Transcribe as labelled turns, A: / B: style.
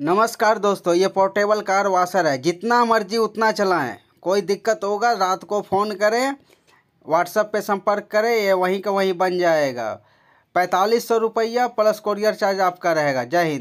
A: नमस्कार दोस्तों ये पोर्टेबल कार वाशर है जितना मर्जी उतना चलाएं कोई दिक्कत होगा रात को फ़ोन करें व्हाट्सएप पे संपर्क करें ये वहीं का वहीं बन जाएगा पैंतालीस सौ रुपया प्लस कोरियर चार्ज आपका रहेगा जय हिंद